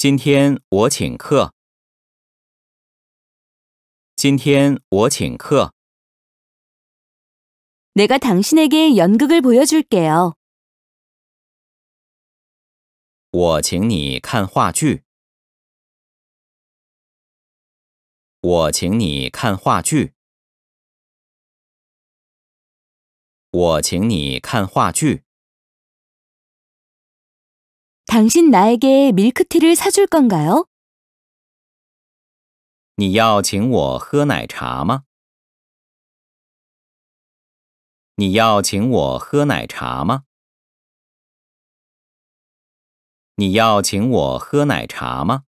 今天我请客。今天我请客。내가당신에게연극을보여줄게 요。 我请你看话剧。我请你看话剧。我请你看话剧。당신나에게밀크티를사줄건가 요？ 你要请我喝奶茶吗？你要请我喝奶茶吗？你要请我喝奶茶吗？